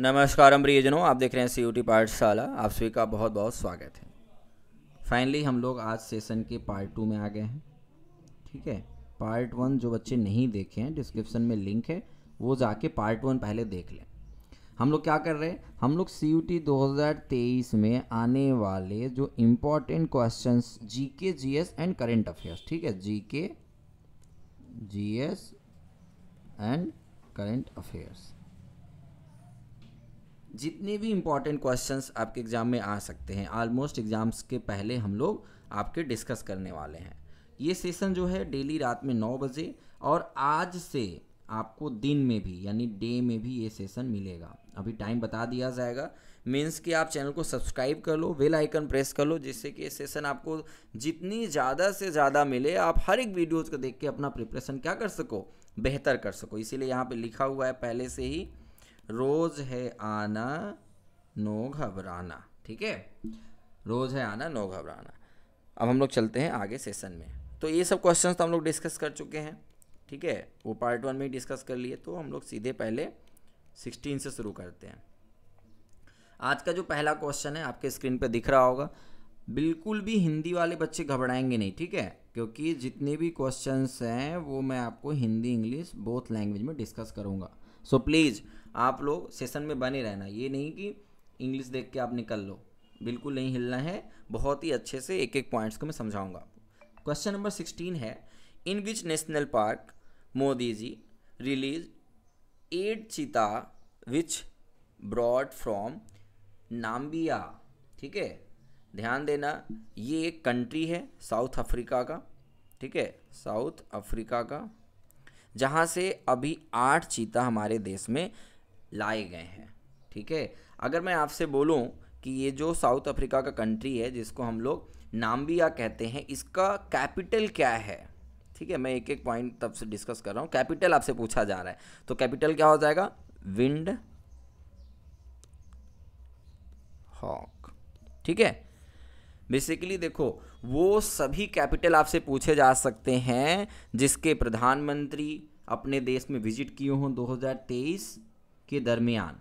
नमस्कार प्रियजनों आप देख रहे हैं सी यू टी पाठशाला आप सभी का बहुत बहुत स्वागत है फाइनली हम लोग आज सेशन के पार्ट टू में आ गए हैं ठीक है पार्ट वन जो बच्चे नहीं देखे हैं डिस्क्रिप्शन में लिंक है वो जाके पार्ट वन पहले देख लें हम लोग क्या कर रहे हैं हम लोग सी यू टी दो में आने वाले जो important question G K G S and current affairs ठीक है G K G S and current affairs जितने भी इम्पॉर्टेंट क्वेश्चन आपके एग्ज़ाम में आ सकते हैं ऑलमोस्ट एग्ज़ाम्स के पहले हम लोग आपके डिस्कस करने वाले हैं ये सेशन जो है डेली रात में नौ बजे और आज से आपको दिन में भी यानी डे में भी ये सेशन मिलेगा अभी टाइम बता दिया जाएगा मीन्स कि आप चैनल को सब्सक्राइब कर लो बेल आइकन प्रेस कर लो जिससे कि ये सेशन आपको जितनी ज़्यादा से ज़्यादा मिले आप हर एक वीडियोज़ को देख के अपना प्रिपरेशन क्या कर सको बेहतर कर सको इसीलिए यहाँ पे लिखा हुआ है पहले से ही रोज है आना नो घबराना ठीक है रोज है आना नो घबराना अब हम लोग चलते हैं आगे सेशन में तो ये सब क्वेश्चन तो हम लोग डिस्कस कर चुके हैं ठीक है वो पार्ट वन में ही डिस्कस कर लिए तो हम लोग सीधे पहले सिक्सटीन से शुरू करते हैं आज का जो पहला क्वेश्चन है आपके स्क्रीन पर दिख रहा होगा बिल्कुल भी हिंदी वाले बच्चे घबराएंगे नहीं ठीक है क्योंकि जितने भी क्वेश्चंस हैं वो मैं आपको हिंदी इंग्लिश बोथ लैंग्वेज में डिस्कस करूँगा सो so, प्लीज़ आप लोग सेशन में बने रहना ये नहीं कि इंग्लिश देख के आप निकल लो बिल्कुल नहीं हिलना है बहुत ही अच्छे से एक एक पॉइंट्स को मैं समझाऊंगा आपको क्वेश्चन नंबर सिक्सटीन है in which national park Modi ji release eight cheetah which broad from Namibia ठीक है ध्यान देना ये एक कंट्री है साउथ अफ्रीका का ठीक है साउथ अफ्रीका का जहाँ से अभी आठ चीता हमारे देश में लाए गए हैं ठीक है अगर मैं आपसे बोलूं कि ये जो साउथ अफ्रीका का कंट्री है जिसको हम लोग नाम्बिया कहते हैं इसका कैपिटल क्या है ठीक है मैं एक एक पॉइंट तब से डिस्कस कर रहा हूँ कैपिटल आपसे पूछा जा रहा है तो कैपिटल क्या हो जाएगा विंड हॉक ठीक है बेसिकली देखो वो सभी कैपिटल आपसे पूछे जा सकते हैं जिसके प्रधानमंत्री अपने देश में विजिट किए हों के दरमियान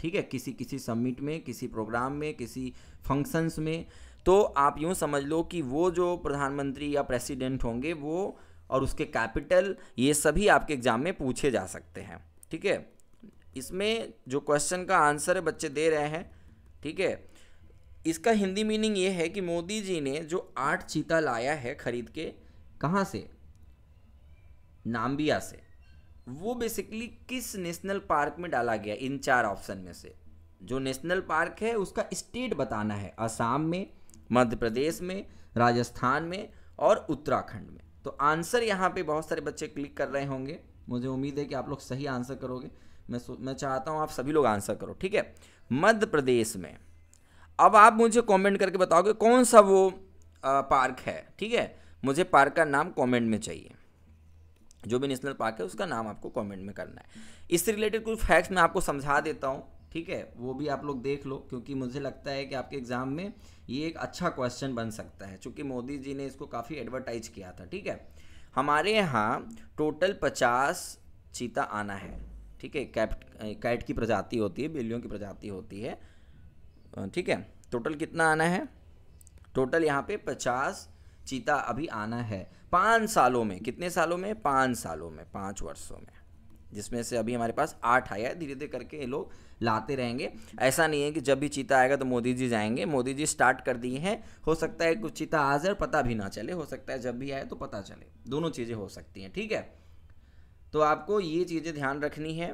ठीक है किसी किसी सबमिट में किसी प्रोग्राम में किसी फंक्शंस में तो आप यूँ समझ लो कि वो जो प्रधानमंत्री या प्रेसिडेंट होंगे वो और उसके कैपिटल ये सभी आपके एग्ज़ाम में पूछे जा सकते हैं ठीक है इसमें जो क्वेश्चन का आंसर है बच्चे दे रहे हैं ठीक है इसका हिंदी मीनिंग ये है कि मोदी जी ने जो आठ चीता लाया है खरीद के कहाँ से नाम्बिया से वो बेसिकली किस नेशनल पार्क में डाला गया इन चार ऑप्शन में से जो नेशनल पार्क है उसका स्टेट बताना है असम में मध्य प्रदेश में राजस्थान में और उत्तराखंड में तो आंसर यहाँ पे बहुत सारे बच्चे क्लिक कर रहे होंगे मुझे उम्मीद है कि आप लोग सही आंसर करोगे मैं मैं चाहता हूँ आप सभी लोग आंसर करो ठीक है मध्य प्रदेश में अब आप मुझे कमेंट करके बताओगे कौन सा वो आ, पार्क है ठीक है मुझे पार्क का नाम कमेंट में चाहिए जो भी नेशनल पार्क है उसका नाम आपको कमेंट में करना है इससे रिलेटेड कुछ फैक्ट्स मैं आपको समझा देता हूँ ठीक है वो भी आप लोग देख लो क्योंकि मुझे लगता है कि आपके एग्ज़ाम में ये एक अच्छा क्वेश्चन बन सकता है चूँकि मोदी जी ने इसको काफ़ी एडवर्टाइज किया था ठीक है हमारे यहाँ टोटल पचास चीता आना है ठीक है कैट कैट की प्रजाति होती है बिल्लियों की प्रजाति होती है ठीक है टोटल कितना आना है टोटल यहाँ पे पचास चीता अभी आना है पाँच सालों में कितने सालों में पाँच सालों में पाँच वर्षों में जिसमें से अभी हमारे पास आठ आया है धीरे धीरे करके ये लोग लाते रहेंगे ऐसा नहीं है कि जब भी चीता आएगा तो मोदी जी जाएंगे मोदी जी स्टार्ट कर दिए हैं हो सकता है कुछ चीता आ जाए पता भी ना चले हो सकता है जब भी आए तो पता चले दोनों चीज़ें हो सकती हैं ठीक है तो आपको ये चीज़ें ध्यान रखनी है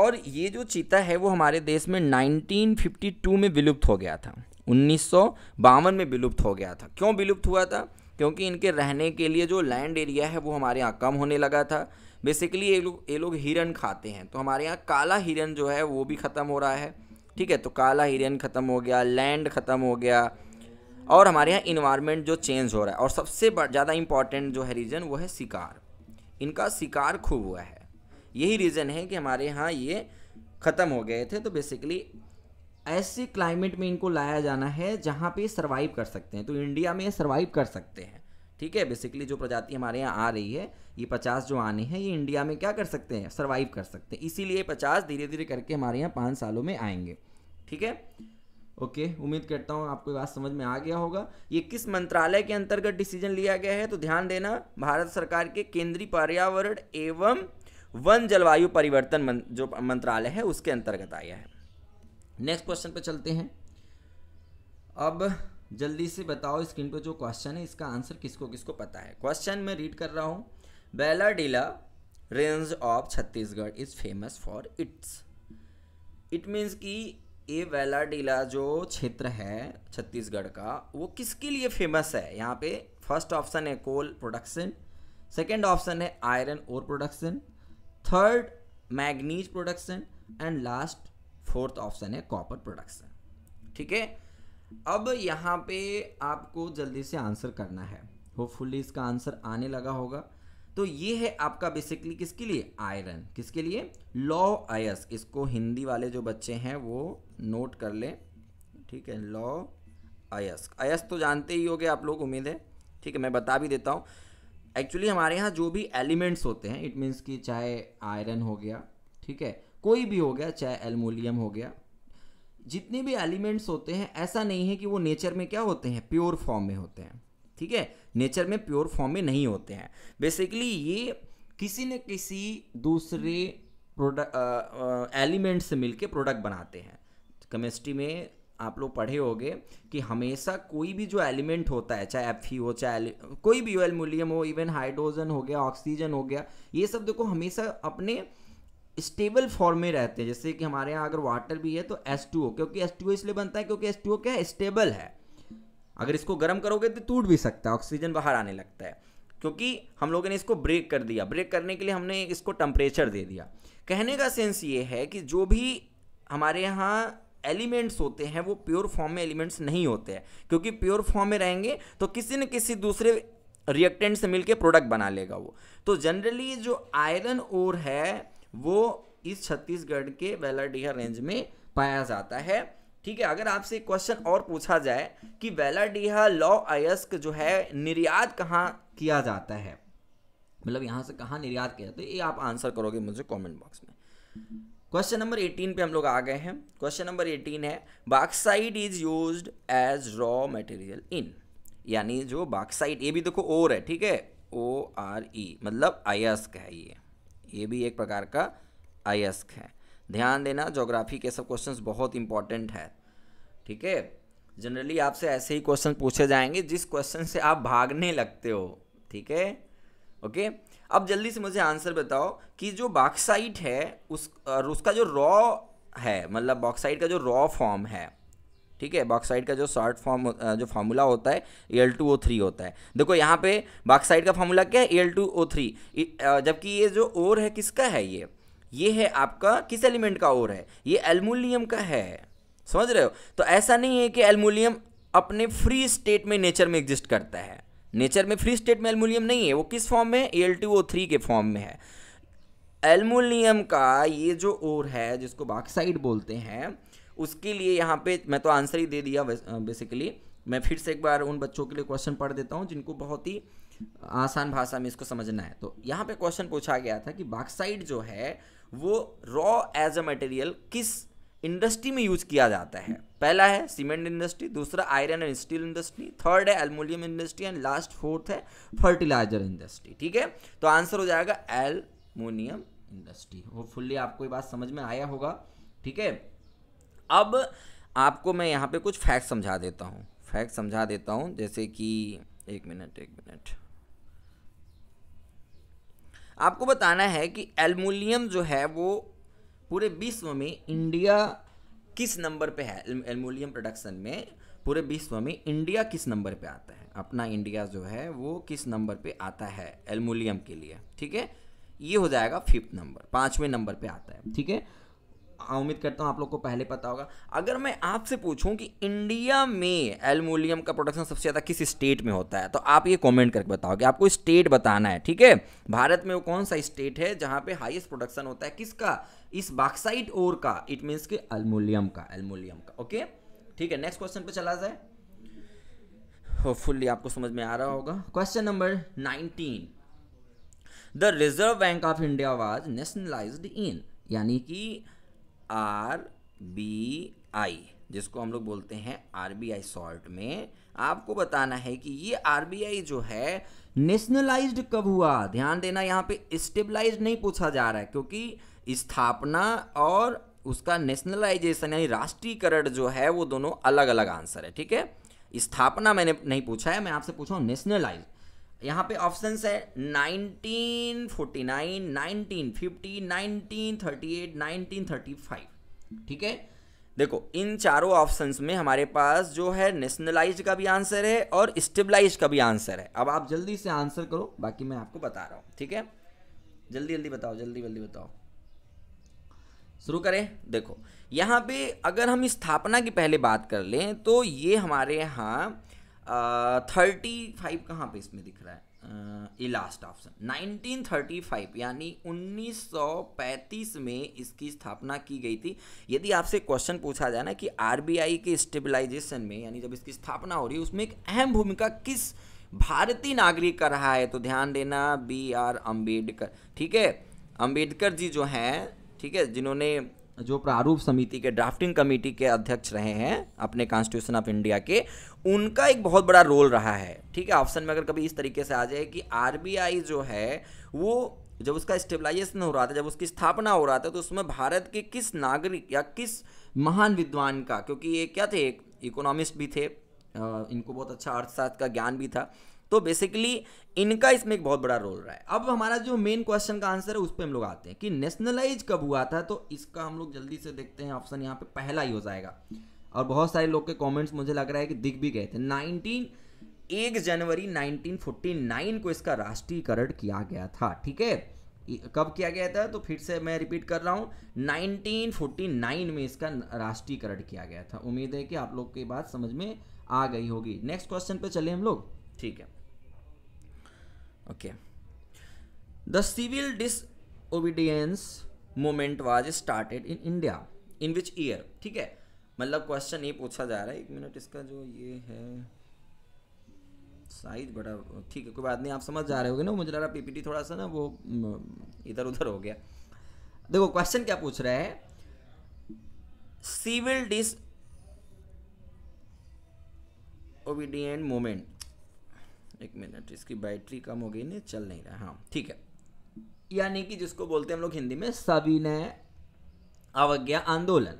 और ये जो चीता है वो हमारे देश में 1952 में विलुप्त हो गया था उन्नीस में विलुप्त हो गया था क्यों विलुप्त हुआ था क्योंकि इनके रहने के लिए जो लैंड एरिया है वो हमारे यहाँ कम होने लगा था बेसिकली ये लोग ये लोग हिरन खाते हैं तो हमारे यहाँ काला हिरन जो है वो भी ख़त्म हो रहा है ठीक है तो काला हिरन ख़त्म हो गया लैंड ख़त्म हो गया और हमारे यहाँ इन्वायरमेंट जो चेंज हो रहा है और सबसे ज़्यादा इम्पॉर्टेंट जो है रीज़न वो है शिकार इनका शिकार खूब हुआ है यही रीज़न है कि हमारे यहाँ ये ख़त्म हो गए थे तो बेसिकली ऐसे क्लाइमेट में इनको लाया जाना है जहाँ पे सर्वाइव कर सकते हैं तो इंडिया में सर्वाइव कर सकते हैं ठीक है बेसिकली जो प्रजाति हमारे यहाँ आ रही है ये पचास जो आने हैं ये इंडिया में क्या कर सकते हैं सर्वाइव कर सकते हैं इसीलिए पचास धीरे धीरे करके हमारे यहाँ पाँच सालों में आएंगे ठीक है ओके okay, उम्मीद करता हूँ आपको बात समझ में आ गया होगा ये किस मंत्रालय के अंतर्गत डिसीजन लिया गया है तो ध्यान देना भारत सरकार के केंद्रीय पर्यावरण एवं वन जलवायु परिवर्तन मन, जो मंत्रालय है उसके अंतर्गत आया है नेक्स्ट क्वेश्चन पर चलते हैं अब जल्दी से बताओ स्क्रीन पर जो क्वेश्चन है इसका आंसर किसको किसको पता है क्वेश्चन मैं रीड कर रहा हूँ Bailadila range of Chhattisgarh is famous for its it means कि ये वेलाडीला जो क्षेत्र है छत्तीसगढ़ का वो किसके लिए फेमस है यहाँ पे फर्स्ट ऑप्शन है कोल प्रोडक्शन सेकेंड ऑप्शन है iron ore production third manganese production and last fourth option है कॉपर प्रोडक्शन ठीक है अब यहाँ पे आपको जल्दी से आंसर करना है होपफुली इसका आंसर आने लगा होगा तो ये है आपका बेसिकली किसके लिए आयरन किसके लिए लॉ आयस इसको हिंदी वाले जो बच्चे हैं वो नोट कर लें ठीक है लॉ आयस आयस तो जानते ही होंगे आप लोग उम्मीद है ठीक है मैं बता भी देता हूँ एक्चुअली हमारे यहाँ जो भी एलिमेंट्स होते हैं इट मीन्स कि चाहे आयरन हो गया ठीक है कोई भी हो गया चाहे एलमोलियम हो गया जितने भी एलिमेंट्स होते हैं ऐसा नहीं है कि वो नेचर में क्या होते हैं प्योर फॉर्म में होते हैं ठीक है नेचर में प्योर फॉर्म में नहीं होते हैं बेसिकली ये किसी न किसी दूसरे प्रोडक्ट एलिमेंट से मिलके प्रोडक्ट बनाते हैं केमिस्ट्री में आप लोग पढ़े होंगे कि हमेशा कोई भी जो एलिमेंट होता है चाहे एफ हो चाहे कोई भी हो एलमोलियम हो इवन हाइड्रोजन हो गया ऑक्सीजन हो गया ये सब देखो हमेशा अपने स्टेबल फॉर्म में रहते हैं जैसे कि हमारे यहाँ अगर वाटर भी है तो एस टू ओ क्योंकि एस टू ओ इसलिए बनता है क्योंकि एस टू ओ क्या है स्टेबल है अगर इसको गर्म करोगे तो टूट भी सकता है ऑक्सीजन बाहर आने लगता है क्योंकि हम लोगों ने इसको ब्रेक कर दिया ब्रेक करने के लिए हमने इसको टेम्परेचर दे दिया कहने का सेंस ये है कि जो भी हमारे यहाँ एलिमेंट्स होते हैं वो प्योर फॉर्म में एलिमेंट्स नहीं होते हैं क्योंकि प्योर फॉर्म में रहेंगे तो किसी न किसी दूसरे रिएक्टेंट से मिलके प्रोडक्ट बना लेगा वो तो जनरली जो आयरन ओर है वो इस छत्तीसगढ़ के वेलाडीहा रेंज में पाया जाता है ठीक है अगर आपसे क्वेश्चन और पूछा जाए कि वेलाडीहा लौ अयस्क जो है निर्यात कहाँ किया जाता है मतलब यहाँ से कहाँ निर्यात किया जाता है ये आप आंसर करोगे मुझे कमेंट बॉक्स में क्वेश्चन नंबर 18 पे हम लोग आ गए हैं क्वेश्चन नंबर 18 है bauxite is use as raw material in यानी जो बाक्साइड ये भी देखो ओर है e, ठीक है ओ आर ई मतलब अयस्क है ये ये भी एक प्रकार का अयस्क है ध्यान देना जोग्राफी के सब क्वेश्चंस बहुत इंपॉर्टेंट है ठीक है जनरली आपसे ऐसे ही क्वेश्चन पूछे जाएंगे जिस क्वेश्चन से आप भागने लगते हो ठीक है ओके अब जल्दी से मुझे आंसर बताओ कि जो बॉक्साइट है उस और उसका जो रॉ है मतलब बॉक्साइट का जो रॉ फॉर्म है ठीक है बॉक्साइड का जो शॉर्ट फॉर्म जो फार्मूला होता है एल टू ओ थ्री होता है देखो यहाँ पे बॉक्साइड का फार्मूला क्या है एल टू ओ थ्री जबकि ये जो ओर है किसका है ये ये है आपका किस एलिमेंट का ओर है ये एलमोलियम का है समझ रहे हो तो ऐसा नहीं है कि एलमोलियम अपने फ्री स्टेट में नेचर में एग्जिस्ट करता है नेचर में फ्री स्टेट में एलमोलियम नहीं है वो किस फॉर्म में एल टू ओ थ्री के फॉर्म में है एलमोलियम का ये जो ओर है जिसको बाक्साइड बोलते हैं उसके लिए यहाँ पे मैं तो आंसर ही दे दिया बेसिकली मैं फिर से एक बार उन बच्चों के लिए क्वेश्चन पढ़ देता हूँ जिनको बहुत ही आसान भाषा में इसको समझना है तो यहाँ पे क्वेश्चन पूछा गया था कि बाक्साइड जो है वो रॉ एज अ मटेरियल किस इंडस्ट्री में यूज किया जाता है पहला है सीमेंट इंडस्ट्री दूसरा iron and steel industry third है aluminium industry and last fourth है फर्टिलाइजर इंडस्ट्री ठीक है तो आंसर हो जाएगा एलमोनियम इंडस्ट्री होपफुल्ली आपको ये बात समझ में आया होगा ठीक है अब आपको मैं यहाँ पे कुछ फैक्ट समझा देता हूँ फैक्ट समझा देता हूँ जैसे कि एक मिनट एक मिनट आपको बताना है कि एलमोनियम जो है वो पूरे विश्व में इंडिया किस नंबर पे है एलमोनियम प्रोडक्शन में पूरे विश्व में इंडिया किस नंबर पे आता है अपना इंडिया जो है वो किस नंबर पे आता है एलमोनियम के लिए ठीक है ये हो जाएगा फिफ्थ नंबर पाँचवें नंबर पे आता है ठीक है हाँ, उम्मीद करता हूँ आप लोग को पहले पता होगा अगर मैं आपसे पूछूँ कि इंडिया में एलमोलियम का प्रोडक्शन सबसे ज़्यादा किस स्टेट में होता है तो आप ये कमेंट करके बताओ कि आपको स्टेट बताना है ठीक है भारत में वो कौन सा स्टेट है जहाँ पे हाईएस्ट प्रोडक्शन होता है किसका इस बाक्साइट ओर का इट मीन्स के अलमोलियम का एलमोलियम का ओके ठीक है नेक्स्ट क्वेश्चन पर चला जाए होपफुली आपको समझ में आ रहा होगा question number nineteen the reserve bank of India was nationalised in यानी कि आर बी आई जिसको हम लोग बोलते हैं आर बी आई सॉल्ट में आपको बताना है कि ये आर बी आई जो है नेशनलाइज्ड कब हुआ ध्यान देना यहाँ पे स्टेबलाइज नहीं पूछा जा रहा है क्योंकि स्थापना और उसका नेशनलाइजेशन यानी राष्ट्रीयकरण जो है वो दोनों अलग अलग आंसर है ठीक है स्थापना मैंने नहीं पूछा है मैं आपसे पूछा हूँ नेशनलाइज यहाँ पे ऑप्शन है 1949, 1950, 1938, 1935 ठीक है देखो इन चारों ऑप्शंस में हमारे पास जो है नेशनलाइज का भी आंसर है और स्टेबलाइज का भी आंसर है अब आप जल्दी से आंसर करो बाकी मैं आपको बता रहा हूँ ठीक है जल्दी जल्दी बताओ जल्दी जल्दी बताओ शुरू करें देखो यहाँ पे अगर हम स्थापना की पहले बात कर लें तो ये हमारे यहाँ थर्टी फाइव कहाँ पे इसमें दिख रहा है ये लास्ट ऑप्शन 1935 यानी 1935 में इसकी स्थापना की गई थी यदि आपसे क्वेश्चन पूछा जाए ना कि आरबीआई के स्टेबलाइजेशन में यानी जब इसकी स्थापना हो रही है उसमें एक अहम भूमिका किस भारतीय नागरिक का रहा है तो ध्यान देना बी आर अम्बेडकर ठीक है अम्बेडकर जी जो हैं ठीक है जिन्होंने जो प्रारूप समिति के ड्राफ्टिंग कमेटी के अध्यक्ष रहे हैं अपने कॉन्स्टिट्यूशन ऑफ इंडिया के उनका एक बहुत बड़ा रोल रहा है ठीक है ऑप्शन में अगर कभी इस तरीके से आ जाए कि आर जो है वो जब उसका स्टेबलाइजेशन हो रहा था जब उसकी स्थापना हो रहा था तो उसमें भारत के किस नागरिक या किस महान विद्वान का क्योंकि ये क्या थे एक इकोनॉमिस्ट भी थे इनको बहुत अच्छा अर्थशास्त्र का ज्ञान भी था तो बेसिकली इनका इसमें एक बहुत बड़ा रोल रहा है अब हमारा जो मेन क्वेश्चन का आंसर है उस पर हम लोग आते हैं कि नेशनलाइज कब हुआ था तो इसका हम लोग जल्दी से देखते हैं ऑप्शन यहाँ पे पहला ही हो जाएगा और बहुत सारे लोग के कमेंट्स मुझे लग रहा है कि दिख भी गए थे नाइनटीन एक जनवरी 1949 को इसका राष्ट्रीयकरण किया गया था ठीक है कब किया गया था तो फिर से मैं रिपीट कर रहा हूँ 1949 में इसका राष्ट्रीयकरण किया गया था उम्मीद है कि आप लोग के बात समझ में आ गई होगी नेक्स्ट क्वेश्चन पे चले हम लोग ठीक है okay the civil disobedience movement was started in india in which year ठीक है मतलब क्वेश्चन ये पूछा जा रहा है एक मिनट इसका जो ये है साइज बड़ा ठीक है कोई बात नहीं आप समझ जा रहे होगे ना मुझे लग रहा पीपीटी थोड़ा सा ना वो इधर उधर हो गया देखो क्वेश्चन क्या पूछ रहा है सिविल डिस ओबीडियंट मोमेंट एक मिनट इसकी बैटरी कम हो गई नहीं चल नहीं रहा हाँ ठीक है यानी कि जिसको बोलते हैं हम लोग हिंदी में सविनय अवज्ञा आंदोलन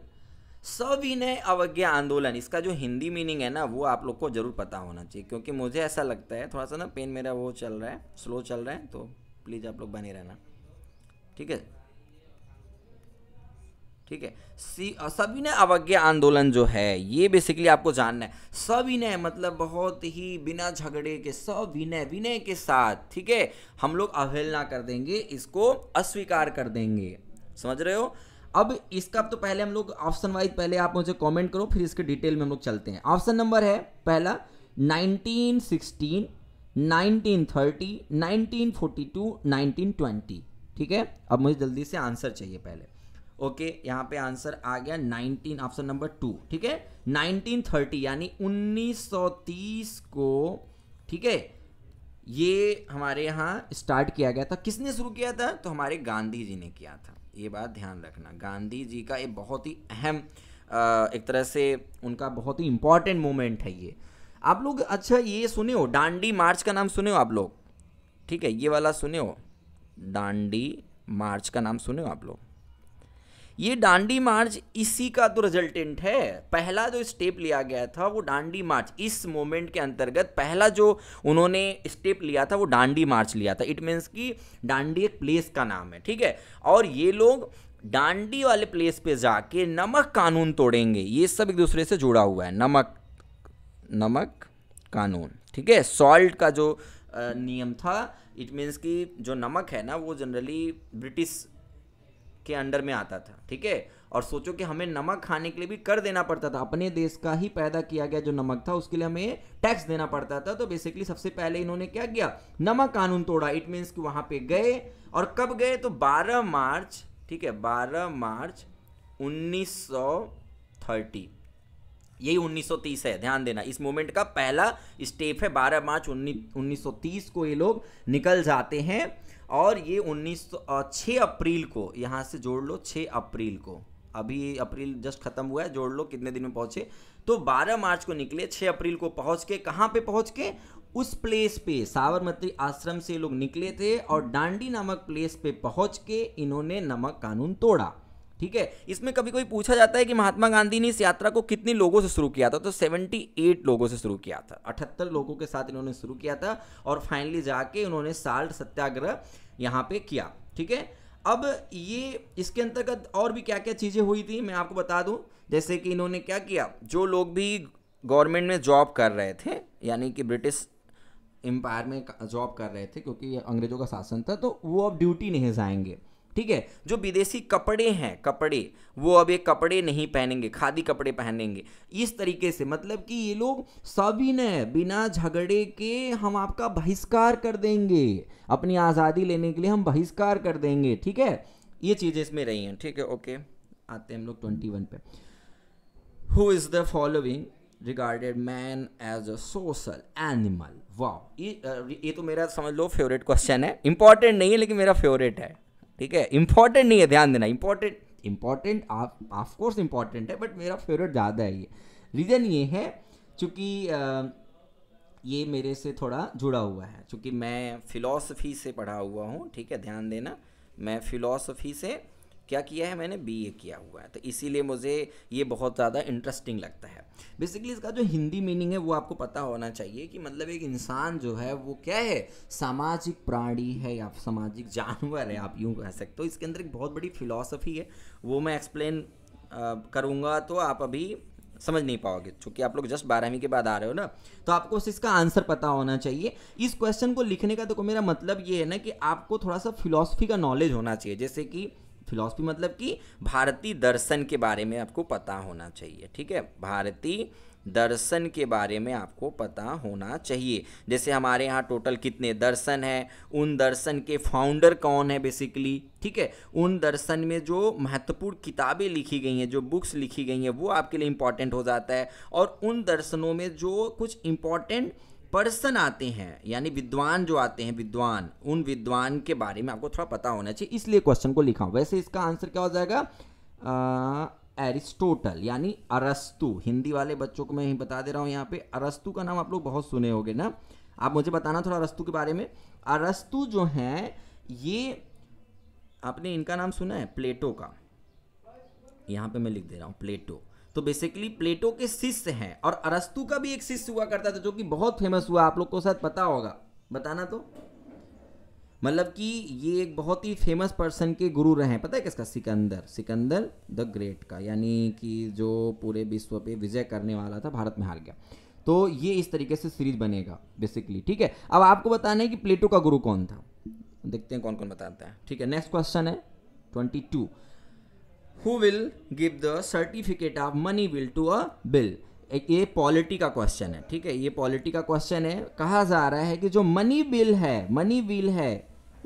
सविनय अवज्ञा आंदोलन इसका जो हिंदी मीनिंग है ना वो आप लोग को जरूर पता होना चाहिए क्योंकि मुझे ऐसा लगता है थोड़ा सा ना पेन मेरा वो चल रहा है स्लो चल रहा है तो प्लीज़ आप लोग बने रहना ठीक है ठीक है सी सविनय अवज्ञा आंदोलन जो है ये बेसिकली आपको जानना है सविनय मतलब बहुत ही बिना झगड़े के सविनय विनय के साथ ठीक है हम लोग अवहेलना कर देंगे इसको अस्वीकार कर देंगे समझ रहे हो अब इसका तो पहले हम लोग ऑप्शन वाइज पहले आप मुझे कमेंट करो फिर इसके डिटेल में हम लोग चलते हैं ऑप्शन नंबर है पहला 1916, 1930, 1942, 1920 ठीक है अब मुझे जल्दी से आंसर चाहिए पहले ओके यहाँ पे आंसर आ गया 19 ऑप्शन नंबर टू ठीक है 1930 यानी 1930 को ठीक है ये हमारे यहाँ स्टार्ट किया गया था किसने शुरू किया था तो हमारे गांधी जी ने किया था ये बात ध्यान रखना गांधी जी का ये बहुत ही अहम एक तरह से उनका बहुत ही इम्पॉर्टेंट मोमेंट है ये आप लोग अच्छा ये सुने हो डांडी मार्च का नाम सुने हो आप लोग ठीक है ये वाला सुने हो डांडी मार्च का नाम सुने हो आप लोग ये डांडी मार्च इसी का तो रिजल्टेंट है पहला जो स्टेप लिया गया था वो डांडी मार्च इस मोमेंट के अंतर्गत पहला जो उन्होंने स्टेप लिया था वो डांडी मार्च लिया था इट मीन्स कि डांडी एक प्लेस का नाम है ठीक है और ये लोग डांडी वाले प्लेस पे जाके नमक कानून तोड़ेंगे ये सब एक दूसरे से जुड़ा हुआ है नमक नमक कानून ठीक है सॉल्ट का जो नियम था इट मीन्स कि जो नमक है ना वो जनरली ब्रिटिश के अंडर में आता था ठीक है और सोचो कि हमें नमक खाने के लिए भी कर देना पड़ता था अपने देश का ही पैदा किया गया जो नमक था उसके लिए हमें टैक्स देना पड़ता था तो बेसिकली सबसे पहले इन्होंने क्या किया नमक कानून तोड़ा इट मीन्स कि वहाँ पे गए और कब गए तो 12 मार्च ठीक है 12 मार्च 1930 यही 1930 है ध्यान देना इस मोमेंट का पहला स्टेप है 12 मार्च 1930 को ये लोग निकल जाते हैं और ये उन्नीस छः अप्रैल को यहाँ से जोड़ लो छः अप्रैल को अभी अप्रैल जस्ट खत्म हुआ है जोड़ लो कितने दिन में पहुँचे तो 12 मार्च को निकले 6 अप्रैल को पहुँच के कहाँ पे पहुँच के उस प्लेस पे साबरमती आश्रम से लोग निकले थे और डांडी नामक प्लेस पे पहुँच के इन्होंने नमक कानून तोड़ा ठीक है इसमें कभी कोई पूछा जाता है कि महात्मा गांधी ने इस यात्रा को कितने लोगों से शुरू किया था तो 78 लोगों से शुरू किया था अठहत्तर लोगों के साथ इन्होंने शुरू किया था और फाइनली जाके इन्होंने साल्ट सत्याग्रह यहाँ पे किया ठीक है अब ये इसके अंतर्गत और भी क्या क्या चीज़ें हुई थी मैं आपको बता दूँ जैसे कि इन्होंने क्या किया जो लोग भी गवर्नमेंट में जॉब कर रहे थे यानी कि ब्रिटिश एम्पायर में जॉब कर रहे थे क्योंकि अंग्रेज़ों का शासन था तो वो अब ड्यूटी नहीं जाएंगे ठीक है जो विदेशी कपड़े हैं कपड़े वो अब ये कपड़े नहीं पहनेंगे खादी कपड़े पहनेंगे इस तरीके से मतलब कि ये लोग सविनय बिना झगड़े के हम आपका बहिष्कार कर देंगे अपनी आज़ादी लेने के लिए हम बहिष्कार कर देंगे ठीक है ये चीज़ें इसमें रही हैं ठीक है ओके आते हैं हम लोग ट्वेंटी वन पे who is the following regarded man as a social animal वाह ये तो मेरा समझ लो फेवरेट क्वेश्चन है इंपॉर्टेंट नहीं है लेकिन मेरा फेवरेट है ठीक है इंपॉर्टेंट नहीं है ध्यान देना इंपॉर्टेंट इंपॉर्टेंट ऑफकोर्स इंपॉर्टेंट है बट मेरा फेवरेट ज़्यादा है ये रीज़न ये है चूँकि ये मेरे से थोड़ा जुड़ा हुआ है चूँकि मैं फिलोसफी से पढ़ा हुआ हूँ ठीक है ध्यान देना मैं फ़िलासफ़ी से क्या किया है मैंने बी ए किया हुआ है तो इसीलिए मुझे ये बहुत ज़्यादा इंटरेस्टिंग लगता है बेसिकली इसका जो हिंदी मीनिंग है वो आपको पता होना चाहिए कि मतलब एक इंसान जो है वो क्या है सामाजिक प्राणी है या सामाजिक जानवर है आप यूँ कह सकते हो इसके अंदर एक बहुत बड़ी फिलॉसफी है वो मैं एक्सप्लेन करूँगा तो आप अभी समझ नहीं पाओगे क्योंकि आप लोग जस्ट बारहवीं के बाद आ रहे हो ना तो आपको इसका आंसर पता होना चाहिए इस क्वेश्चन को लिखने का देखो तो मेरा मतलब ये है ना कि आपको थोड़ा सा फिलोसफी का नॉलेज होना चाहिए जैसे कि फिलॉसफी मतलब कि भारतीय दर्शन के बारे में आपको पता होना चाहिए ठीक है भारतीय दर्शन के बारे में आपको पता होना चाहिए जैसे हमारे यहाँ टोटल कितने दर्शन हैं उन दर्शन के फाउंडर कौन है बेसिकली ठीक है उन दर्शन में जो महत्वपूर्ण किताबें लिखी गई हैं जो बुक्स लिखी गई हैं वो आपके लिए इम्पॉर्टेंट हो जाता है और उन दर्शनों में जो कुछ इम्पॉर्टेंट पर्सन आते हैं यानी विद्वान जो आते हैं विद्वान उन विद्वान के बारे में आपको थोड़ा पता होना चाहिए इसलिए क्वेश्चन को लिखा हूं वैसे इसका आंसर क्या हो जाएगा एरिस्टोटल यानी अरस्तु हिंदी वाले बच्चों को मैं ही बता दे रहा हूँ यहाँ पे अरस्तु का नाम आप लोग बहुत सुने होंगे ना आप मुझे बताना थोड़ा अरस्तु के बारे में अरस्तु जो है ये आपने इनका नाम सुना है प्लेटो का यहाँ पे मैं लिख दे रहा हूँ प्लेटो तो बेसिकली प्लेटो के शिष्य हैं और अरस्तु का भी एक शिष्य हुआ करता था जो कि बहुत फेमस हुआ आप लोग को शायद पता होगा बताना तो मतलब कि ये एक बहुत ही फेमस पर्सन के गुरु रहे हैं पता है किसका सिकंदर सिकंदर द ग्रेट का यानी कि जो पूरे विश्व पे विजय करने वाला था भारत में हार गया तो ये इस तरीके से सीरीज बनेगा बेसिकली ठीक है अब आपको बताना है कि प्लेटो का गुरु कौन था देखते हैं कौन कौन बताता है ठीक है नेक्स्ट क्वेश्चन है twenty two who will give the certificate of money will to a bill ये पॉलिटी का क्वेश्चन है ठीक है ये पॉलिटी का क्वेश्चन है कहा जा रहा है कि जो मनी बिल है मनी बिल है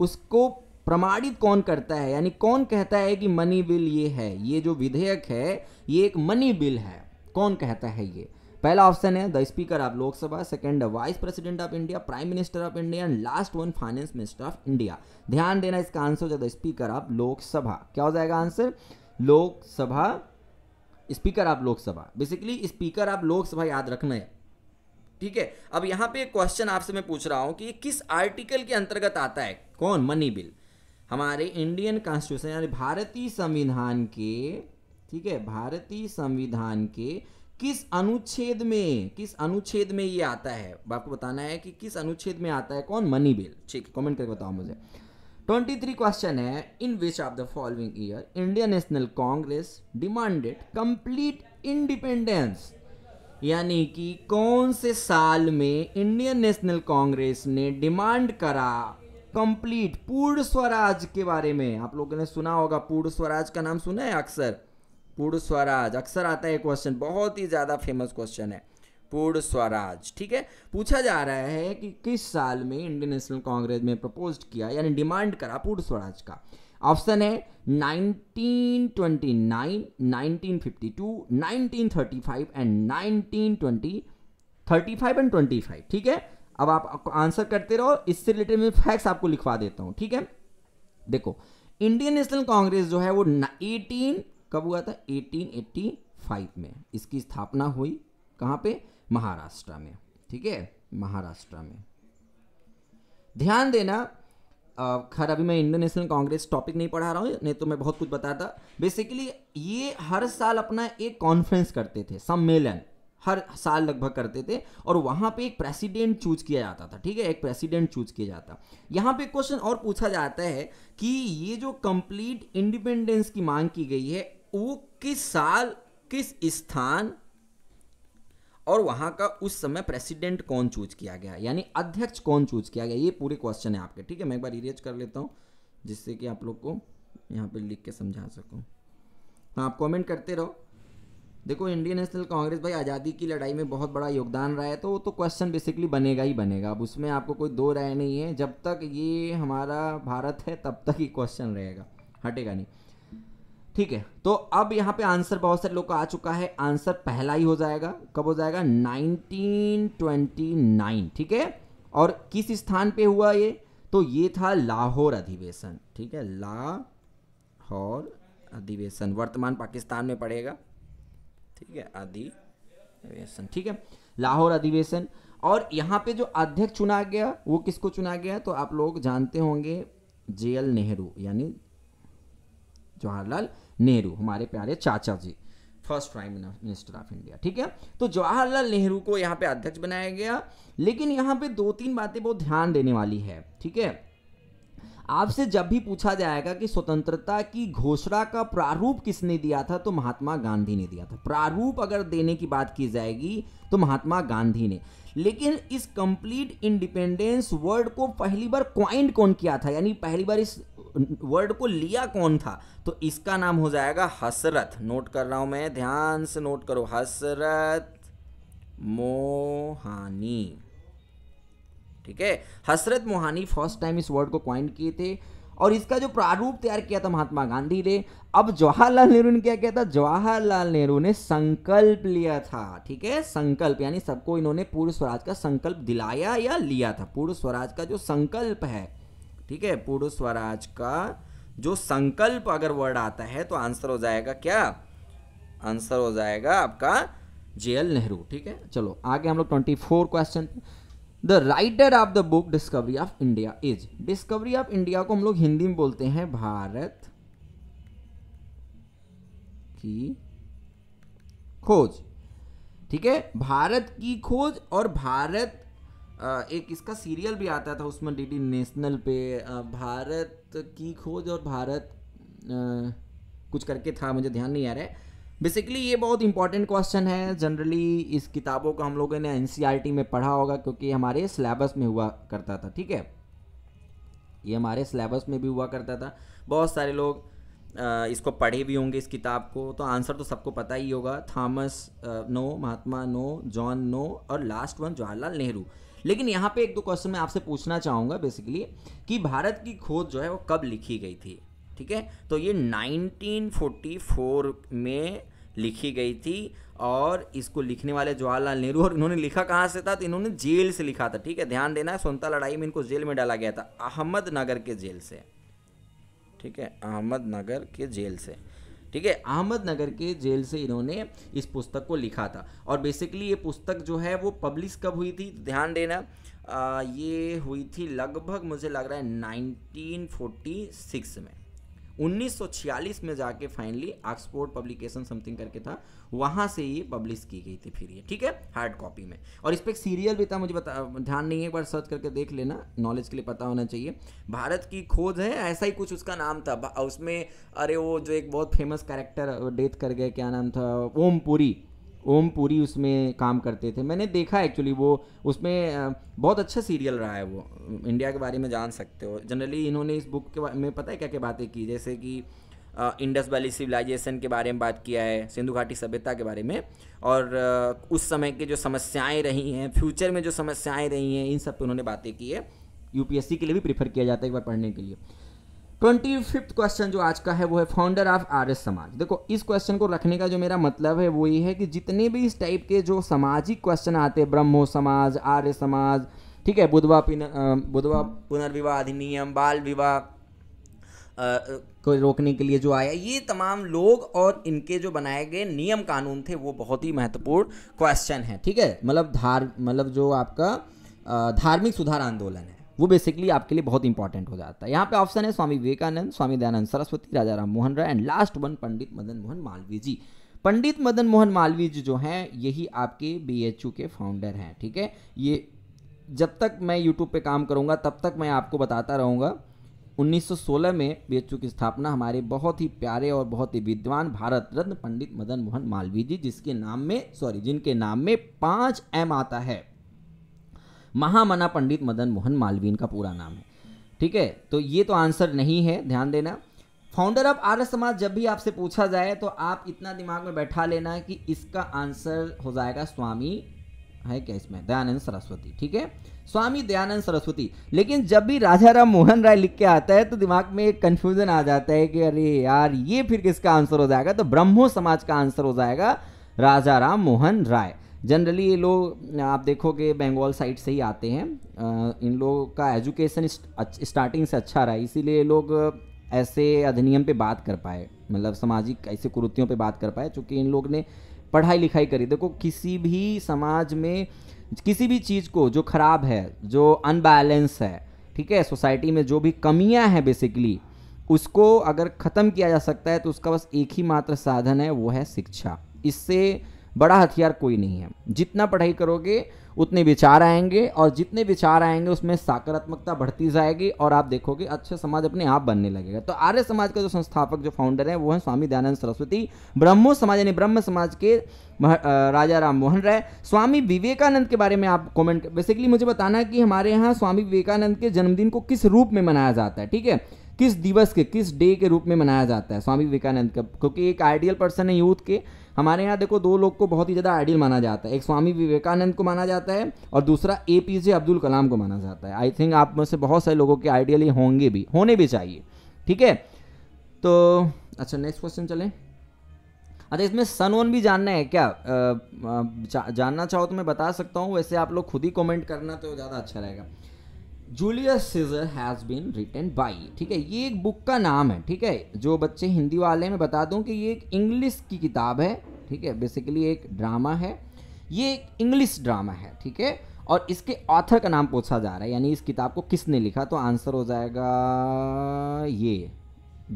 उसको प्रमाणित कौन करता है यानी कौन कहता है कि मनी बिल ये है ये जो विधेयक है ये एक मनी बिल है कौन कहता है ये पहला ऑप्शन है the speaker of Lok Sabha second vice president of India prime minister of India and last one finance minister of India ध्यान देना इसका आंसर हो जाएगा स्पीकर ऑफ लोकसभा क्या हो जाएगा answer Lok Sabha speaker of Lok Sabha basically speaker of Lok Sabha याद रखना है ठीक है अब यहां पे एक क्वेश्चन आपसे मैं पूछ रहा हूं कि किस आर्टिकल के अंतर्गत आता है कौन मनी बिल हमारे इंडियन कॉन्स्टिट्यूशन यानी भारतीय संविधान के ठीक है भारतीय संविधान के किस अनुच्छेद में किस अनुच्छेद में ये आता है आपको बताना है कि किस अनुच्छेद में आता है कौन मनी बिल ठीक है कमेंट करके बताओ मुझे ट्वेंटी थ्री क्वेश्चन है in which of the following year Indian national Congress demanded complete independence यानी कि कौन से साल में इंडियन नेशनल कांग्रेस ने डिमांड करा कंप्लीट पूर्ण स्वराज के बारे में आप लोगों ने सुना होगा पूर्ण स्वराज का नाम सुना है अक्सर पूर्ण स्वराज अक्सर आता है क्वेश्चन बहुत ही ज़्यादा फेमस क्वेश्चन है पूर्ण स्वराज ठीक है पूछा जा रहा है कि किस साल में इंडियन नेशनल कांग्रेस में प्रपोज किया यानी डिमांड करा पूर्ण स्वराज का ऑप्शन है 1929, 1952, 1935 एंड 1920, 35 एंड 25 ठीक है अब आप आंसर करते रहो इससे रिलेटेड मैं फैक्ट्स आपको लिखवा देता हूं ठीक है देखो इंडियन नेशनल कांग्रेस जो है वो 18 कब हुआ था 1885 में इसकी स्थापना हुई कहां पे महाराष्ट्र में ठीक है महाराष्ट्र में ध्यान देना खैर अभी मैं इंडियन नेशनल कांग्रेस टॉपिक नहीं पढ़ा रहा हूँ नहीं तो मैं बहुत कुछ बताता बेसिकली ये हर साल अपना एक कॉन्फ्रेंस करते थे सम्मेलन हर साल लगभग करते थे और वहाँ पे एक प्रेसिडेंट चूज किया जाता था ठीक है एक प्रेसिडेंट चूज किया जाता यहाँ पे क्वेश्चन और पूछा जाता है कि ये जो कंप्लीट इंडिपेंडेंस की मांग की गई है वो किस साल किस स्थान और वहाँ का उस समय प्रेसिडेंट कौन चूज किया गया यानी अध्यक्ष कौन चूज किया गया ये पूरे क्वेश्चन है आपके ठीक है मैं एक बार इरेज कर लेता हूँ जिससे कि आप लोग को यहाँ पे लिख के समझा सकूँ हाँ तो आप कॉमेंट करते रहो देखो इंडियन नेशनल कांग्रेस भाई आज़ादी की लड़ाई में बहुत बड़ा योगदान रहा है तो वो तो क्वेश्चन बेसिकली बनेगा ही बनेगा अब उसमें आपको कोई दो राय नहीं है जब तक ये हमारा भारत है तब तक ये क्वेश्चन रहेगा हटेगा नहीं ठीक है तो अब यहाँ पे आंसर बहुत सारे लोग का आ चुका है आंसर पहला ही हो जाएगा कब हो जाएगा 1929 ठीक है और किस स्थान पे हुआ ये तो ये था लाहौर अधिवेशन ठीक है लाहौर अधिवेशन वर्तमान पाकिस्तान में पड़ेगा ठीक है अधिवेशन ठीक है लाहौर अधिवेशन और यहाँ पे जो अध्यक्ष चुना गया वो किसको चुना गया तो आप लोग जानते होंगे जे एल नेहरू यानी जवाहरलाल नेहरू हमारे प्यारे चाचा ji first prime minister of India ठीक है तो जवाहरलाल नेहरू को यहाँ पे अध्यक्ष बनाया गया लेकिन यहाँ पे दो तीन बातें बहुत ध्यान देने वाली है ठीक है आपसे जब भी पूछा जाएगा कि स्वतंत्रता की घोषणा का प्रारूप किसने दिया था तो महात्मा गांधी ने दिया था प्रारूप अगर देने की बात की जाएगी तो महात्मा गांधी ने लेकिन इस कंप्लीट इंडिपेंडेंस वर्ड को पहली बार क्वाइंट कौन किया था यानी पहली बार इस वर्ड को लिया कौन था तो इसका नाम हो जाएगा हसरत नोट कर रहा हूं मैं ध्यान से नोट करो हसरत मोहानी ठीक है हसरत मोहानी फर्स्ट टाइम इस वर्ड को क्वाइन किए थे और इसका जो प्रारूप तैयार किया था महात्मा गांधी ने अब जवाहरलाल नेहरू ने क्या किया था जवाहरलाल नेहरू ने संकल्प लिया था ठीक है संकल्प यानी सबको इन्होंने पूर्व स्वराज का संकल्प दिलाया या लिया था पूर्व स्वराज का जो संकल्प है ठीक है पूर्ण स्वराज का जो संकल्प अगर वर्ड आता है तो आंसर हो जाएगा क्या आंसर हो जाएगा आपका जे एल नेहरू ठीक है चलो आगे हम लोग twenty four question the writer of the book discovery of India is discovery of India को हम लोग हिंदी में बोलते हैं भारत की खोज ठीक है भारत की खोज और भारत एक इसका सीरियल भी आता था उसमें डीडी नेशनल पे भारत की खोज और भारत कुछ करके था मुझे ध्यान नहीं आ रहा है बेसिकली ये बहुत इंपॉर्टेंट क्वेश्चन है जनरली इस किताबों को हम लोगों ने एन e में पढ़ा होगा क्योंकि हमारे सिलेबस में हुआ करता था ठीक है ये हमारे सिलेबस में भी हुआ करता था बहुत सारे लोग इसको पढ़े भी होंगे इस किताब को तो आंसर तो सबको पता ही होगा Thomas no Mahatma no John no और लास्ट वन जवाहरलाल नेहरू लेकिन यहाँ पे एक दो क्वेश्चन मैं आपसे पूछना चाहूँगा बेसिकली कि भारत की खोज जो है वो कब लिखी गई थी ठीक है तो ये 1944 में लिखी गई थी और इसको लिखने वाले जवाहरलाल नेहरू और इन्होंने लिखा कहाँ से था तो इन्होंने जेल से लिखा था ठीक है ध्यान देना है सोनता लड़ाई में इनको जेल में डाला गया था अहमदनगर के जेल से ठीक है अहमदनगर के जेल से ठीक है अहमदनगर के जेल से इन्होंने इस पुस्तक को लिखा था और बेसिकली ये पुस्तक जो है वो पब्लिश कब हुई थी ध्यान देना आ, ये हुई थी लगभग मुझे लग रहा है 1946 में 1946 में जाके फाइनली ऑक्सफोर्ड पब्लिकेशन समथिंग करके था वहां से ये पब्लिश की गई थी फिर ये ठीक है हार्ड कॉपी में और इस पर एक सीरियल भी था मुझे बता ध्यान नहीं है एक बार सर्च करके देख लेना नॉलेज के लिए पता होना चाहिए भारत की खोज है ऐसा ही कुछ उसका नाम था उसमें अरे वो जो एक बहुत फेमस कैरेक्टर डेथ कर गए क्या नाम था ओमपुरी ओम पूरी उसमें काम करते थे मैंने देखा एक्चुअली वो उसमें बहुत अच्छा सीरियल रहा है वो इंडिया के बारे में जान सकते हो जनरली इन्होंने इस बुक के बारे में पता है क्या क्या बातें की जैसे कि इंडस वैली सिविलाइजेशन के बारे में बात किया है सिंधु घाटी सभ्यता के बारे में और उस समय के जो समस्याएं रही हैं फ्यूचर में जो समस्याएं रही हैं इन सब पर उन्होंने बातें की है यूपीएससी के लिए भी प्रेफर किया जाता है एक बार पढ़ने के लिए ट्वेंटी फिफ्थ क्वेश्चन जो आज का है वो है फाउंडर ऑफ आर्य समाज देखो इस क्वेश्चन को रखने का जो मेरा मतलब है वो ये है कि जितने भी इस टाइप के जो सामाजिक क्वेश्चन आते हैं ब्रह्मो समाज आर्य समाज ठीक है बुधवा बुधवा पुनर्विवाह अधिनियम बाल विवाह को रोकने के लिए जो आया ये तमाम लोग और इनके जो बनाए गए नियम कानून थे वो बहुत ही महत्वपूर्ण क्वेश्चन है ठीक है मतलब धार मतलब जो आपका धार्मिक सुधार आंदोलन है वो बेसिकली आपके लिए बहुत इंपॉर्टेंट हो जाता है यहाँ पे ऑप्शन है Swami Vivekananda Swami Dayanand Saraswati Raja Ram Mohan Roy and last one Pandit Madan Mohan Malviya ji Pandit Madan Mohan Malviya ji जो हैं यही आपके बी के फाउंडर हैं ठीक है ये जब तक मैं यूट्यूब पे काम करूँगा तब तक मैं आपको बताता रहूँगा 1916 में बी की स्थापना हमारे बहुत ही प्यारे और बहुत ही विद्वान भारत रत्न पंडित मदन मोहन मालवीय जी जिसके नाम में सॉरी जिनके नाम में पाँच एम आता है महामना पंडित मदन मोहन मालवीन का पूरा नाम है ठीक है तो ये तो आंसर नहीं है ध्यान देना फाउंडर ऑफ आर्य समाज जब भी आपसे पूछा जाए तो आप इतना दिमाग में बैठा लेना कि इसका आंसर हो जाएगा स्वामी है क्या इसमें दयानंद सरस्वती ठीक है स्वामी दयानंद सरस्वती लेकिन जब भी राजा राम मोहन राय लिख के आता है तो दिमाग में एक कन्फ्यूजन आ जाता है कि अरे यार ये फिर किसका आंसर हो जाएगा तो ब्रह्मो समाज का आंसर हो जाएगा राजा राम मोहन राय जनरली ये लोग आप देखोगे बंगाल साइड से ही आते हैं इन लोगों का एजुकेशन स्टार्टिंग से अच्छा रहा है इसीलिए लोग ऐसे अधिनियम पे बात कर पाए मतलब सामाजिक ऐसे कुरुतियों पे बात कर पाए चूँकि इन लोग ने पढ़ाई लिखाई करी देखो किसी भी समाज में किसी भी चीज़ को जो ख़राब है जो अनबैलेंस है ठीक है सोसाइटी में जो भी कमियां हैं बेसिकली उसको अगर ख़त्म किया जा सकता है तो उसका बस एक ही मात्र साधन है वो है शिक्षा इससे बड़ा हथियार कोई नहीं है जितना पढ़ाई करोगे उतने विचार आएंगे और जितने विचार आएंगे उसमें सकारात्मकता बढ़ती जाएगी और आप देखोगे अच्छा समाज अपने आप बनने लगेगा तो आर्य समाज का जो संस्थापक जो फाउंडर है वो है स्वामी दयानंद सरस्वती ब्रह्मो समाज यानी ब्रह्म समाज के राजा राम मोहन राय स्वामी विवेकानंद के बारे में आप कर बेसिकली मुझे बताना कि हमारे यहाँ स्वामी विवेकानंद के जन्मदिन को किस रूप में मनाया जाता है ठीक है किस दिवस के किस डे के रूप में मनाया जाता है स्वामी विवेकानंद का क्योंकि एक आइडियल पर्सन है यूथ के हमारे यहाँ देखो दो लोग को बहुत ही ज़्यादा आइडियल माना जाता है एक स्वामी विवेकानंद को माना जाता है और दूसरा ए पी जे अब्दुल कलाम को माना जाता है आई थिंक आप में से बहुत सारे लोगों के आइडियल ये होंगे भी होने भी चाहिए ठीक है तो अच्छा नेक्स्ट क्वेश्चन चलें अच्छा इसमें सन वन भी जानना है क्या जा, जानना चाहो तो मैं बता सकता हूँ वैसे आप लोग खुद ही कमेंट करना तो ज़्यादा अच्छा रहेगा Julius Caesar has been written by ठीक है ये एक बुक का नाम है ठीक है जो बच्चे हिंदी वाले में बता दूं कि ये एक इंग्लिश की किताब है ठीक है बेसिकली एक ड्रामा है ये एक इंग्लिश ड्रामा है ठीक है और इसके ऑथर का नाम पूछा जा रहा है यानी इस किताब को किसने लिखा तो आंसर हो जाएगा ये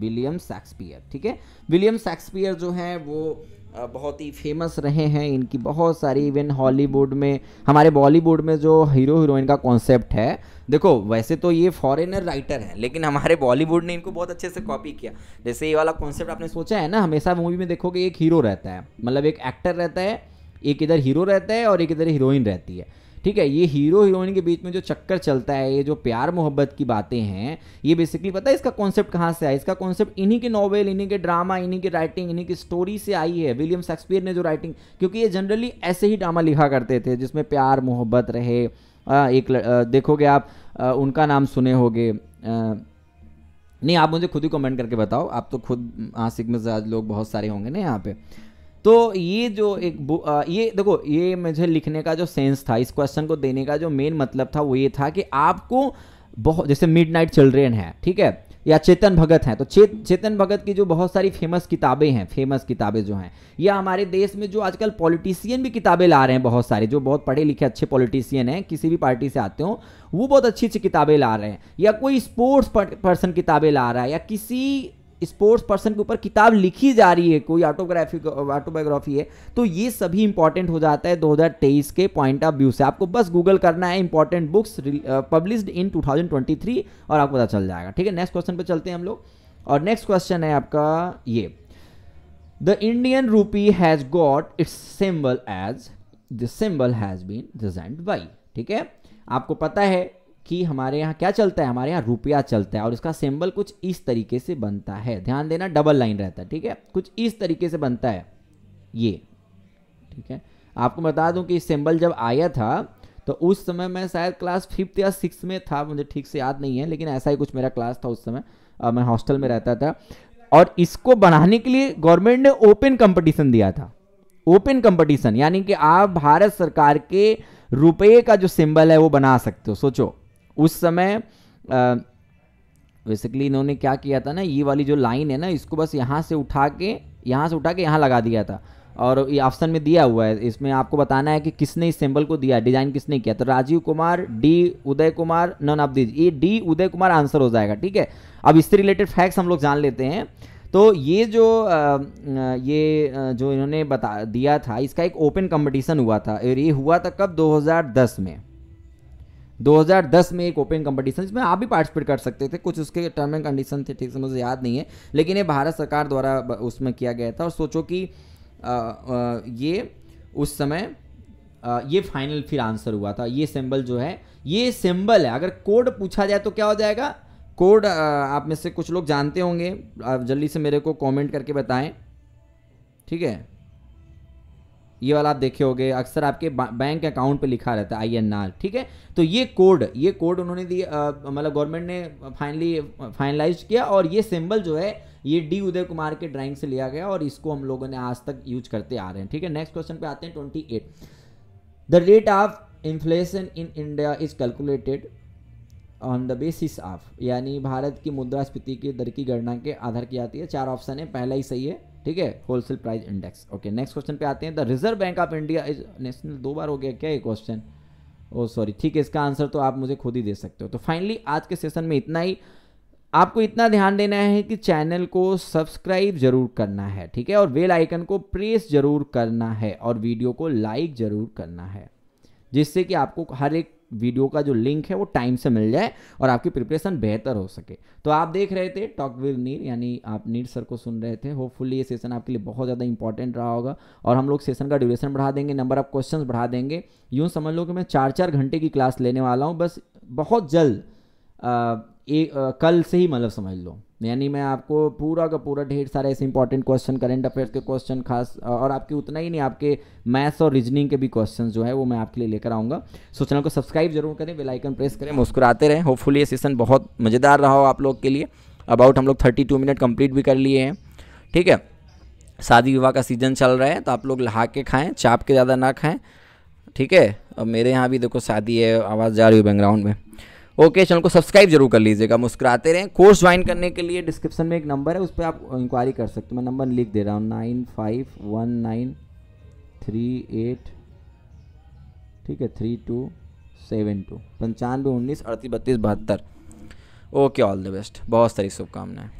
विलियम शेक्सपियर ठीक है विलियम शेक्सपियर जो है वो बहुत ही फेमस रहे हैं इनकी बहुत सारी इवन हॉलीवुड में हमारे बॉलीवुड में जो हीरो हीरोइन का कॉन्सेप्ट है देखो वैसे तो ये फॉरेनर राइटर हैं लेकिन हमारे बॉलीवुड ने इनको बहुत अच्छे से कॉपी किया जैसे ये वाला कॉन्सेप्ट आपने सोचा है ना हमेशा मूवी में देखोगे एक हीरो रहता है मतलब एक एक्टर रहता है एक इधर हीरो रहता है और एक इधर हीरोइन रहती है ठीक है ये हीरो हीरोइन के बीच में जो चक्कर चलता है ये जो प्यार मोहब्बत की बातें हैं ये बेसिकली पता है इसका कॉन्सेप्ट कहाँ से आया इसका कॉन्सेप्ट इन्हीं के नॉवेल इन्हीं के ड्रामा इन्हीं की राइटिंग इन्हीं की स्टोरी से आई है विलियम शेक्सपियर ने जो राइटिंग क्योंकि ये जनरली ऐसे ही ड्रामा लिखा करते थे जिसमें प्यार मोहब्बत रहे एक देखोगे आप उनका नाम सुने होगे नहीं आप मुझे खुद ही कमेंट करके बताओ आप तो खुद आसिक मिजाज लोग बहुत सारे होंगे ना यहाँ पे तो ये जो एक आ, ये देखो ये मुझे लिखने का जो सेंस था इस क्वेश्चन को देने का जो मेन मतलब था वो ये था कि आपको बहुत जैसे मिड नाइट चिल्ड्रेन है ठीक है या चेतन भगत हैं तो चे, चेतन भगत की जो बहुत सारी फेमस किताबें हैं फेमस किताबें जो हैं या हमारे देश में जो आजकल पॉलिटिशियन भी किताबें ला रहे हैं बहुत सारे जो बहुत पढ़े लिखे अच्छे पॉलिटिशियन हैं किसी भी पार्टी से आते हो वो बहुत अच्छी अच्छी किताबें ला रहे हैं या कोई स्पोर्ट्स पर्सन किताबें ला रहा है या किसी स्पोर्ट्स पर्सन के ऊपर किताब लिखी जा रही है कोई ऑटोग्राफी ऑटोबायोग्राफी है तो ये सभी इंपॉर्टेंट हो जाता है 2023 के पॉइंट ऑफ व्यू से आपको बस गूगल करना है इंपॉर्टेंट बुक्स पब्लिश्ड इन 2023 और आपको पता चल जाएगा ठीक है नेक्स्ट क्वेश्चन पर चलते हैं हम लोग और नेक्स्ट क्वेश्चन है आपका ये the Indian rupee has got its symbol as the symbol has been designed by ठीक है आपको पता है कि हमारे यहाँ क्या चलता है हमारे यहाँ रुपया चलता है और इसका सिंबल कुछ इस तरीके से बनता है ध्यान देना डबल लाइन रहता है ठीक है कुछ इस तरीके से बनता है ये ठीक है आपको बता दूं कि सिंबल जब आया था तो उस समय मैं शायद क्लास फिफ्थ या सिक्स में था मुझे ठीक से याद नहीं है लेकिन ऐसा ही कुछ मेरा क्लास था उस समय आ, मैं हॉस्टल में रहता था और इसको बढ़ाने के लिए गवर्नमेंट ने ओपन कंपटीशन दिया था ओपन कंपटीशन यानी कि आप भारत सरकार के रुपये का जो सिंबल है वो बना सकते हो सोचो उस समय बेसिकली इन्होंने क्या किया था ना ये वाली जो लाइन है ना इसको बस यहाँ से उठा के यहाँ से उठा के यहाँ लगा दिया था और ये ऑप्शन में दिया हुआ है इसमें आपको बताना है कि किसने इस सिंबल को दिया डिजाइन किसने किया तो Rajiv Kumar D Uday Kumar none of these ये डी उदय कुमार आंसर हो जाएगा ठीक है अब इससे रिलेटेड फैक्ट्स हम लोग जान लेते हैं तो ये जो ये जो इन्होंने बता दिया था इसका एक ओपन कंपटीशन हुआ था और ये हुआ था कब 2010 में 2010 में एक ओपन कंपटीशन जिसमें आप भी पार्टिसिपेट कर सकते थे कुछ उसके टर्म एंड कंडीशन थे ठीक से मुझे याद नहीं है लेकिन ये भारत सरकार द्वारा उसमें किया गया था और सोचो कि आ, आ, ये उस समय आ, ये फाइनल फिर आंसर हुआ था ये सिंबल जो है ये सिंबल है अगर कोड पूछा जाए तो क्या हो जाएगा कोड आप में से कुछ लोग जानते होंगे आप जल्दी से मेरे को कमेंट करके बताएं ठीक है ये वाला आप देखे होंगे अक्सर आपके बैंक अकाउंट पे लिखा रहता है आई ठीक है तो ये कोड ये कोड उन्होंने दिए मतलब गवर्नमेंट ने फाइनली फाइनलाइज किया और ये सिंबल जो है ये डी उदय कुमार के ड्राइंग से लिया गया और इसको हम लोगों ने आज तक यूज करते आ रहे हैं ठीक है नेक्स्ट क्वेश्चन पे आते हैं twenty eight the rate of inflation in India is calculated on the basis of यानी भारत की मुद्रास्फीति की दर की गणना के आधार की जाती है चार ऑप्शन है पहला ही सही है ठीक है wholesale price index okay next question पे आते हैं the reserve bank of India is national दो बार हो गया क्या ये क्वेश्चन ओ सॉरी ठीक है इसका आंसर तो आप मुझे खुद ही दे सकते हो तो फाइनली आज के सेशन में इतना ही आपको इतना ध्यान देना है कि चैनल को सब्सक्राइब जरूर करना है ठीक है और वेल आइकन को प्रेस जरूर करना है और वीडियो को लाइक जरूर करना है जिससे कि आपको हर एक वीडियो का जो लिंक है वो टाइम से मिल जाए और आपकी प्रिपरेशन बेहतर हो सके तो आप देख रहे थे टॉक विद नीर यानी आप नीर सर को सुन रहे थे होपफुली ये सेशन आपके लिए बहुत ज़्यादा इंपॉर्टेंट रहा होगा और हम लोग सेशन का ड्यूरेशन बढ़ा देंगे नंबर ऑफ क्वेश्चन बढ़ा देंगे यूँ समझ लो कि मैं चार चार घंटे की क्लास लेने वाला हूँ बस बहुत जल्द ए, आ, कल से ही मतलब समझ लो यानी मैं आपको पूरा का पूरा ढेर सारे ऐसे इंपॉर्टेंट क्वेश्चन करेंट अफेयर्स के क्वेश्चन खास और आपके उतना ही नहीं आपके मैथ्स और रीजनिंग के भी क्वेश्चन जो है वो मैं आपके लिए लेकर आऊँगा सो चैनल को सब्सक्राइब जरूर करें बेल आइकन प्रेस करें मुस्कुराते रहें होपफुली ये सेशन बहुत मज़ेदार रहा हो आप लोग के लिए अबाउट हम लोग थर्टी टू मिनट कंप्लीट भी कर लिए हैं ठीक है शादी विवाह का सीज़न चल रहा है तो आप लोग लहा के खाएँ चाप के ज़्यादा ना खाएँ ठीक है अब मेरे यहाँ भी देखो शादी है आवाज़ जा रही है बैकग्राउंड में ओके चैनल को सब्सक्राइब जरूर कर लीजिएगा मुस्कुराते रहें कोर्स ज्वाइन करने के लिए डिस्क्रिप्शन में एक नंबर है उस पर आप इंक्वायरी कर सकते हो मैं नंबर लिख दे रहा हूँ nine five one nine three eight ठीक है थ्री टू सेवन टू पंचानवे उन्नीस अड़तीस बत्तीस बहत्तर ओके ऑल द बेस्ट बहुत सारी शुभकामनाएं